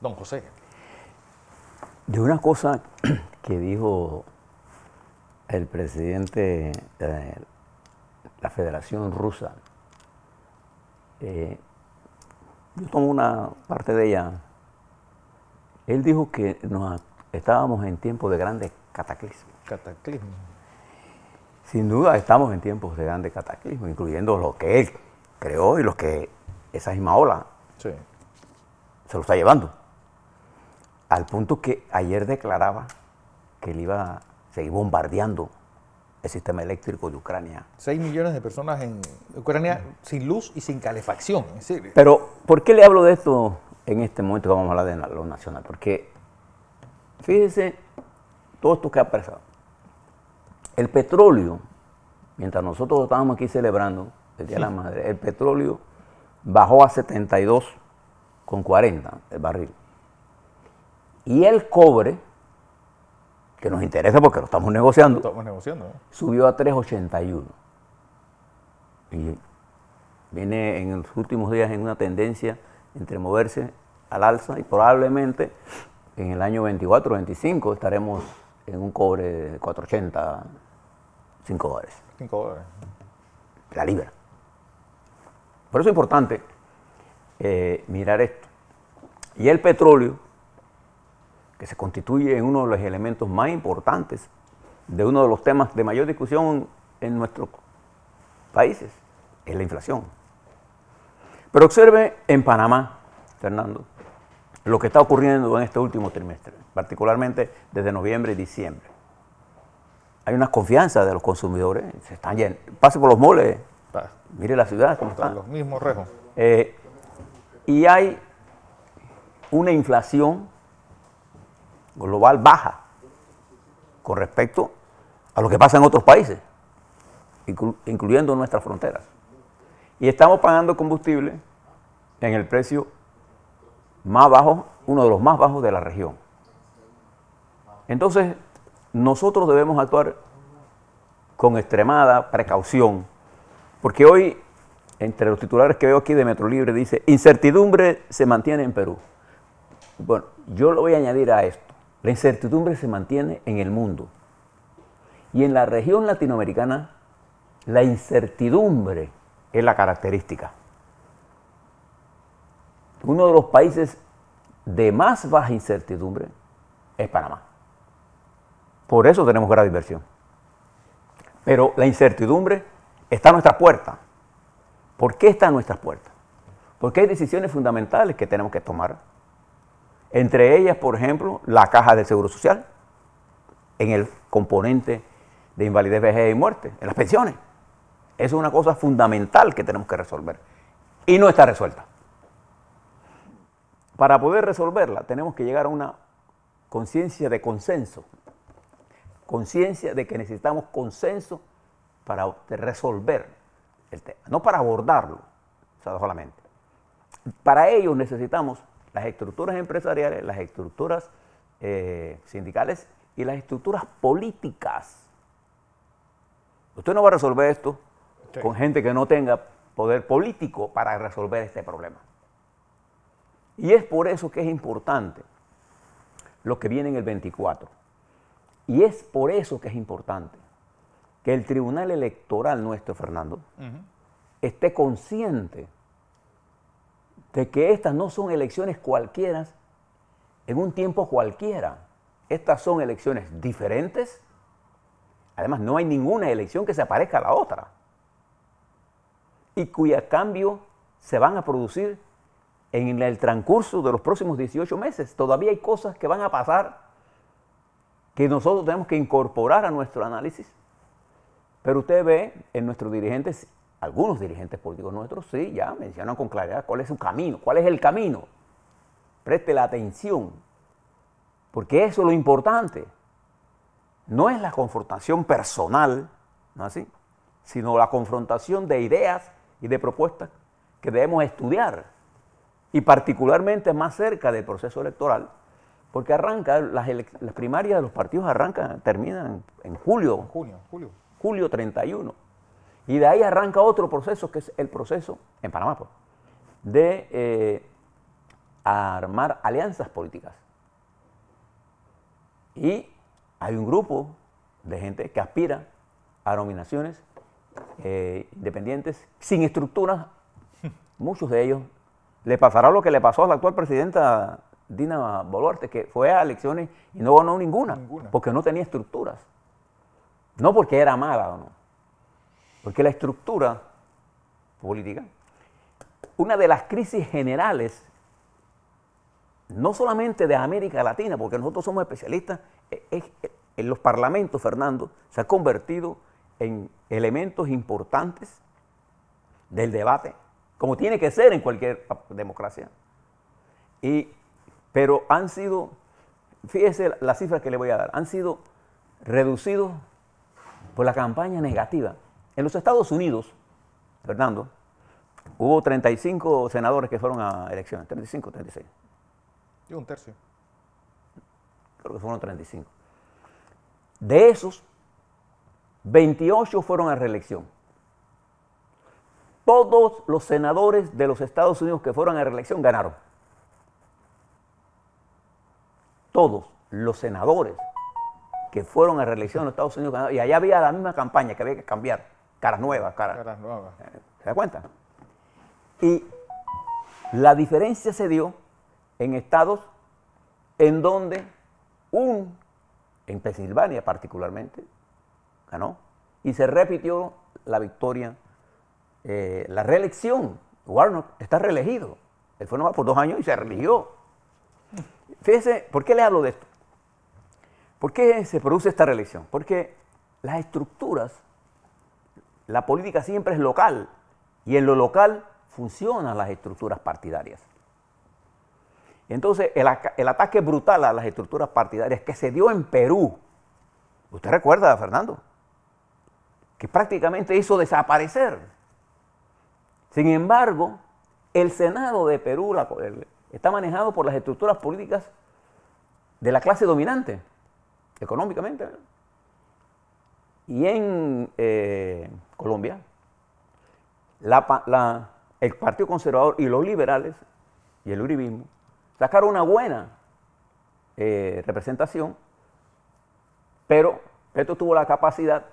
Don José. De una cosa que dijo el presidente de la Federación Rusa, eh, yo tomo una parte de ella. Él dijo que nos, estábamos en tiempos de grandes cataclismos. Cataclismos. Sin duda estamos en tiempos de grandes cataclismos, incluyendo lo que él creó y lo que esa misma ola se lo está llevando. Al punto que ayer declaraba que él iba a seguir bombardeando el sistema eléctrico de Ucrania. 6 millones de personas en Ucrania sin luz y sin calefacción. Pero, ¿por qué le hablo de esto en este momento que vamos a hablar de lo nacional? Porque, fíjese, todo esto que ha pasado. El petróleo, mientras nosotros estábamos aquí celebrando el Día de la Madre, el petróleo bajó a 72,40 el barril. Y el cobre, que nos interesa porque lo estamos negociando, subió a 3.81. Y viene en los últimos días en una tendencia entre moverse al alza y probablemente en el año 24 25 estaremos en un cobre de 480, 5 dólares. 5 dólares. La libra. Por eso es importante eh, mirar esto. Y el petróleo, que se constituye en uno de los elementos más importantes de uno de los temas de mayor discusión en nuestros países, es la inflación. Pero observe en Panamá, Fernando, lo que está ocurriendo en este último trimestre, particularmente desde noviembre y diciembre. Hay una confianza de los consumidores, se están llenando. Pase por los moles, mire la ciudad. como están los mismos rejos. Eh, y hay una inflación global baja con respecto a lo que pasa en otros países, incluyendo nuestras fronteras. Y estamos pagando combustible en el precio más bajo, uno de los más bajos de la región. Entonces, nosotros debemos actuar con extremada precaución, porque hoy, entre los titulares que veo aquí de Metro Libre, dice, incertidumbre se mantiene en Perú. Bueno, yo lo voy a añadir a esto. La incertidumbre se mantiene en el mundo. Y en la región latinoamericana, la incertidumbre es la característica. Uno de los países de más baja incertidumbre es Panamá. Por eso tenemos gran inversión. Pero la incertidumbre está a nuestra puerta. ¿Por qué está a nuestras puertas? Porque hay decisiones fundamentales que tenemos que tomar entre ellas, por ejemplo, la caja del Seguro Social, en el componente de invalidez, vejez y muerte, en las pensiones. Eso es una cosa fundamental que tenemos que resolver. Y no está resuelta. Para poder resolverla tenemos que llegar a una conciencia de consenso. Conciencia de que necesitamos consenso para resolver el tema. No para abordarlo solamente. Para ello necesitamos las estructuras empresariales, las estructuras eh, sindicales y las estructuras políticas. Usted no va a resolver esto con gente que no tenga poder político para resolver este problema. Y es por eso que es importante lo que viene en el 24. Y es por eso que es importante que el Tribunal Electoral nuestro, Fernando, esté consciente de que estas no son elecciones cualquiera en un tiempo cualquiera. Estas son elecciones diferentes. Además, no hay ninguna elección que se parezca a la otra. Y cuya cambio se van a producir en el transcurso de los próximos 18 meses. Todavía hay cosas que van a pasar que nosotros tenemos que incorporar a nuestro análisis. Pero usted ve en nuestros dirigentes algunos dirigentes políticos nuestros sí, ya mencionan con claridad cuál es su camino, cuál es el camino. Preste la atención, porque eso es lo importante. No es la confrontación personal, así? Sino la confrontación de ideas y de propuestas que debemos estudiar. Y particularmente más cerca del proceso electoral, porque arranca, las, primarias de los partidos arrancan, terminan en julio. junio, julio. Julio 31. Y de ahí arranca otro proceso, que es el proceso en Panamá, pues, de eh, armar alianzas políticas. Y hay un grupo de gente que aspira a nominaciones eh, independientes sin estructuras. Muchos de ellos le pasará lo que le pasó a la actual presidenta Dina Boluarte, que fue a elecciones y no ganó ninguna. porque no tenía estructuras. No porque era mala o no porque la estructura política, una de las crisis generales, no solamente de América Latina, porque nosotros somos especialistas, e-, es, e-, en los parlamentos, Fernando, se ha convertido en elementos importantes del debate, como tiene que ser en cualquier democracia. pero han sido, fíjese las cifras que le voy a dar, han sido reducidos por la campaña negativa en los Estados Unidos, Fernando, hubo 35 senadores que fueron a elecciones, 35, 36. Y un tercio. Creo que fueron 35. De esos, 28 fueron a reelección. Todos los senadores de los Estados Unidos que fueron a reelección ganaron. Todos los senadores que fueron a reelección en los Estados Unidos ganaron. Y allá había la misma campaña que había que cambiar caras nuevas, caras. nuevas. Eh, ¿Se da cuenta? Y la diferencia se dio en estados en donde un, en Pensilvania particularmente, ganó y se repitió la victoria, eh, la reelección. Warnock está reelegido. Él fue nomás por dos años y se reeligió. Fíjese, ¿por qué le hablo de esto? ¿Por qué se produce esta reelección? Porque las estructuras la política siempre es local y en lo local funcionan las estructuras partidarias. Entonces, el, ataque brutal a las estructuras partidarias que se dio en Perú, usted recuerda, Fernando, que prácticamente hizo desaparecer. Sin embargo, el Senado de Perú está manejado por las estructuras políticas de la clase dominante, económicamente. Y en eh, Colombia, el Partido Conservador y los liberales y el Uribismo sacaron una buena eh, representación, pero esto tuvo la capacidad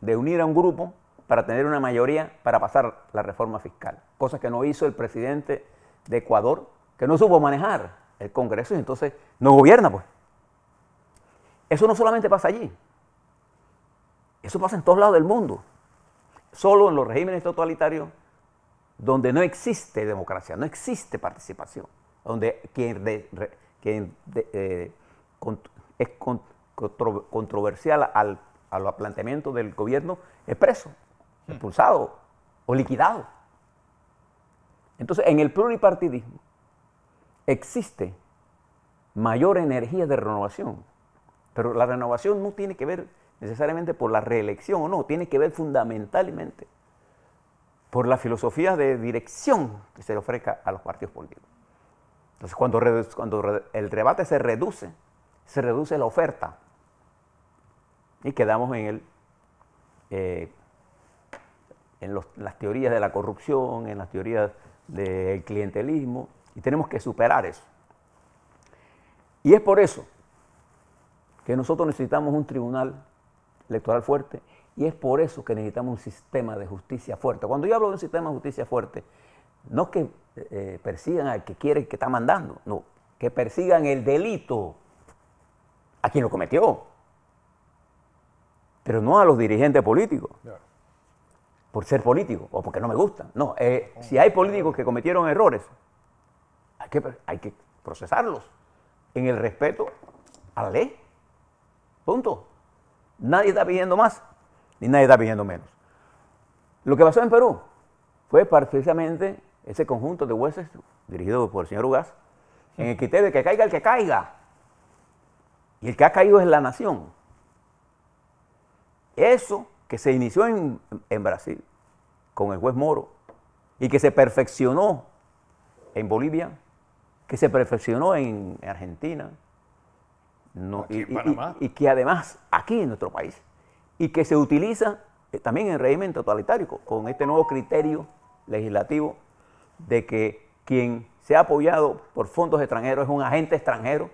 de unir a un grupo para tener una mayoría para pasar la reforma fiscal, cosa que no hizo el presidente de Ecuador, que no supo manejar el Congreso y entonces no gobierna, pues. Eso no solamente pasa allí, eso pasa en todos lados del mundo solo en los regímenes totalitarios donde no existe democracia, no existe participación, donde quien, eh, es controversial al, planteamiento del gobierno es preso, hmm. expulsado o liquidado. Entonces, en el pluripartidismo existe mayor energía de renovación, pero la renovación no tiene que ver necesariamente por la reelección o no, tiene que ver fundamentalmente por la filosofía de dirección que se le ofrezca a los partidos políticos. Entonces, cuando, cuando el debate se reduce, se reduce la oferta y quedamos en el... Eh, en las teorías de la corrupción, en las teorías del clientelismo, y tenemos que superar eso. Y es por eso que nosotros necesitamos un tribunal electoral fuerte y es por eso que necesitamos un sistema de justicia fuerte. Cuando yo hablo de un sistema de justicia fuerte, no que eh, persigan al que quiere que está mandando, no, que persigan el delito a quien lo cometió, pero no a los dirigentes políticos. Por ser político o porque no me gustan. No, eh, oh, si hay políticos que cometieron errores, hay que procesarlos en el respeto a la ley. Punto. Nadie está pidiendo más, ni nadie está pidiendo menos. Lo que pasó en Perú fue precisamente ese conjunto de jueces dirigido por el señor Ugaz, en el criterio de que caiga el que caiga. Y el que ha caído es la nación. Eso que se inició en, en Brasil con el juez Moro y que se perfeccionó en Bolivia, que se perfeccionó en Argentina, y, que además aquí en nuestro país, y que se utiliza eh, también en régimen totalitario, con este nuevo criterio legislativo de que quien se ha apoyado por fondos extranjeros es un agente extranjero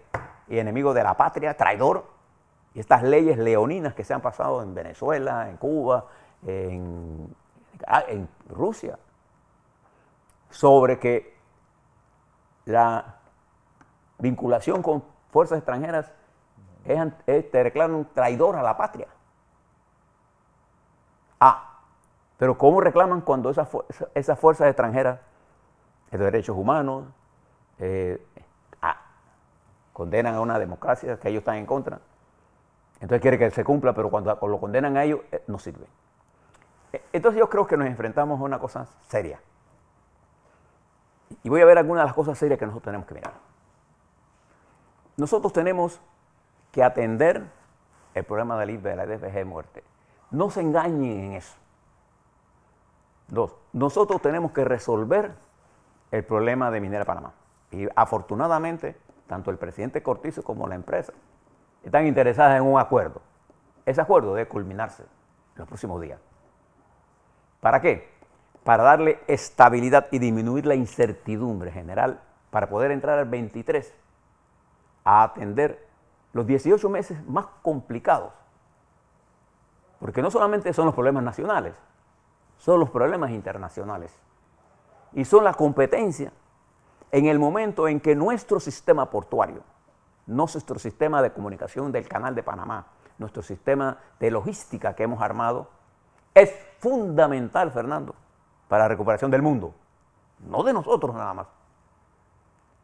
y enemigo de la patria, traidor. Y estas leyes leoninas que se han pasado en Venezuela, en Cuba, en, ah, en Rusia, sobre que la vinculación con fuerzas extranjeras te reclaman traidor a la patria. Ah, pero ¿cómo reclaman cuando esas, fuerzas extranjeras, de derechos humanos, eh, ah, condenan a una democracia que ellos están en contra? Entonces quiere que se cumpla, pero cuando lo condenan a ellos, eh, no sirve. E, entonces yo creo que nos enfrentamos a una cosa seria. Y voy a ver algunas de las cosas serias que nosotros tenemos que mirar. Nosotros tenemos que atender el problema de la EDFG muerte. No se engañen en eso. Dos, nosotros tenemos que resolver el problema de Minera Panamá. Y afortunadamente, tanto el presidente Cortizo como la empresa están interesadas en un acuerdo. Ese acuerdo debe culminarse los próximos días. ¿Para qué? Para darle estabilidad y disminuir la incertidumbre general para poder entrar al 23 a atender los 18 meses más complicados, porque no solamente son los problemas nacionales, son los problemas internacionales y son la competencia en el momento en que nuestro sistema portuario, nuestro sistema de comunicación del Canal de Panamá, nuestro sistema de logística que hemos armado, es fundamental, Fernando, para la recuperación del mundo. No de nosotros nada más,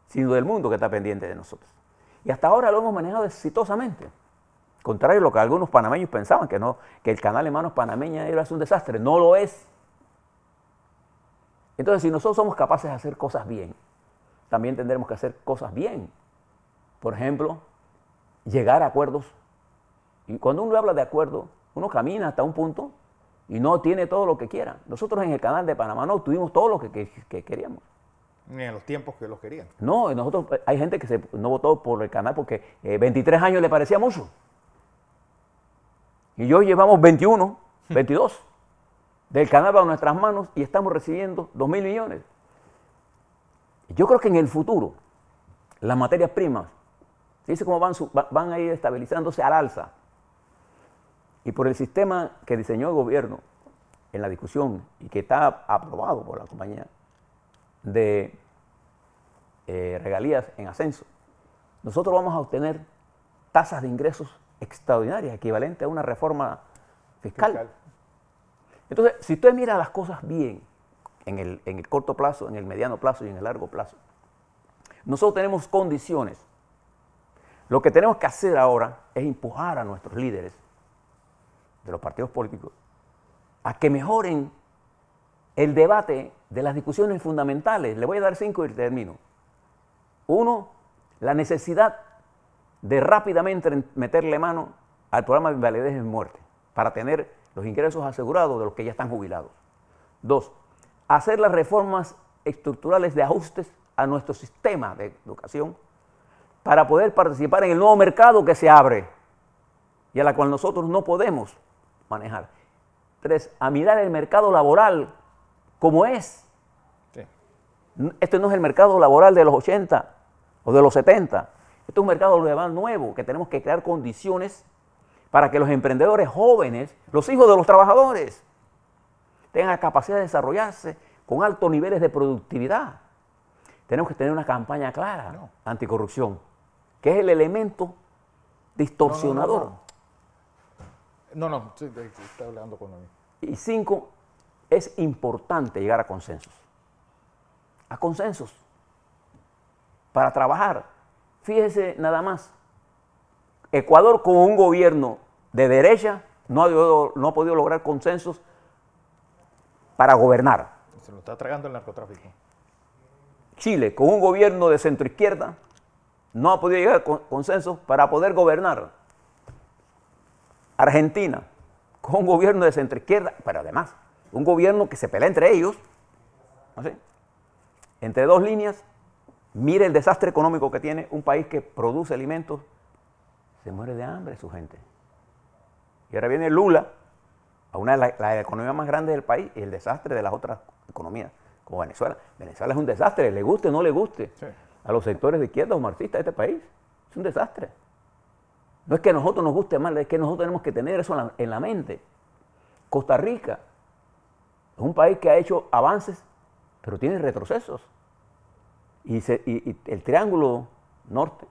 sino del mundo que está pendiente de nosotros. Y hasta ahora lo hemos manejado exitosamente. Contrario a lo que algunos panameños pensaban, que, no, que el canal de manos panameña era un desastre. No lo es. Entonces, si nosotros somos capaces de hacer cosas bien, también tendremos que hacer cosas bien. Por ejemplo, llegar a acuerdos. Y cuando uno habla de acuerdo, uno camina hasta un punto y no tiene todo lo que quiera. Nosotros en el canal de Panamá no tuvimos todo lo que queríamos. Ni en los tiempos que los querían. No, nosotros eh, hay gente que se, no votó por el canal porque 23 eh, años le parecía mucho. Y yo llevamos 21, 22 del canal a nuestras manos y estamos recibiendo 2 mil millones. Yo creo que en el futuro las materias primas, dice cómo van, van a ir estabilizándose al alza. Y por el sistema que diseñó el gobierno en la discusión y que está aprobado por la compañía, de eh, regalías en ascenso, nosotros vamos a obtener tasas de ingresos extraordinarias, equivalente a una reforma fiscal. Entonces, si usted mira las cosas bien, en el, en el corto plazo, en el mediano plazo y en el largo plazo, nosotros tenemos condiciones. Lo que tenemos que hacer ahora es empujar a nuestros líderes de los partidos políticos a que mejoren el debate de las discusiones fundamentales. Le voy a dar cinco y termino. Uno, la necesidad de rápidamente meterle mano al programa de invalidez en muerte para tener los ingresos asegurados de los que ya están jubilados. Dos, hacer las reformas estructurales de ajustes a nuestro sistema de educación para poder participar en el nuevo mercado que se abre y a la cual nosotros no podemos manejar. Tres, a mirar el mercado laboral como es. Sí. Este no es el mercado laboral de los 80 o de los 70. Este es un mercado laboral nuevo que tenemos que crear condiciones para que los emprendedores jóvenes, los hijos de los trabajadores, tengan la capacidad de desarrollarse con altos niveles de productividad. Tenemos que tener una campaña clara anticorrupción, que es el elemento distorsionador. No, no, está hablando con Y cinco, es importante llegar a consensos. A consensos. Para trabajar. Fíjese nada más. Ecuador con un gobierno de derecha no ha, no ha podido lograr consensos para gobernar. Se lo está tragando el narcotráfico. Chile con un gobierno de centro izquierda no ha podido llegar a consensos para poder gobernar. Argentina con un gobierno de centro izquierda pero además un gobierno que se pelea entre ellos, entre dos líneas, mire el desastre económico que tiene un país que produce alimentos, se muere de hambre su gente. Y ahora viene Lula a una de las la economías más grandes del país y el desastre de las otras economías, como Venezuela. Venezuela es un desastre, le guste o no le guste. A los sectores de izquierda o marxistas de este país, es un desastre. No es que a nosotros nos guste mal, es que nosotros tenemos que tener eso en la mente. Costa Rica, es un país que ha hecho avances, pero tiene retrocesos. Y, el triángulo norte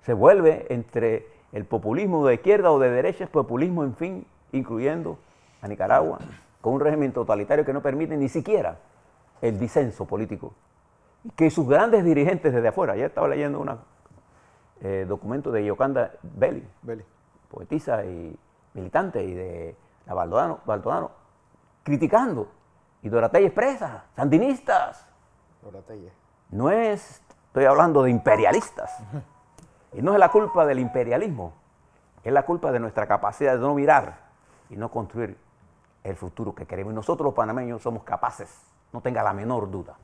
se vuelve entre el populismo de izquierda o de derecha, es populismo, en fin, incluyendo a Nicaragua, con un régimen totalitario que no permite ni siquiera el disenso político. Que sus grandes dirigentes desde afuera, Ya estaba leyendo un eh, documento de Yocanda Belli, poetisa y militante, y de la Baldodano, criticando y Doratella Expresa, sandinistas. Doratella. No es, estoy hablando de imperialistas. Y no es la culpa del imperialismo, es la culpa de nuestra capacidad de no mirar y no construir el futuro que queremos. Y nosotros los panameños somos capaces, no tenga la menor duda,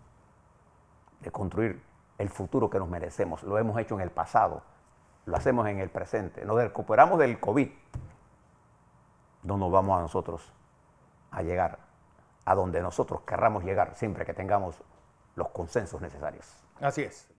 de construir el futuro que nos merecemos. Lo hemos hecho en el pasado, lo hacemos en el presente. Nos recuperamos del COVID, no nos vamos a nosotros a llegar a donde nosotros querramos llegar, siempre que tengamos los consensos necesarios. Así es.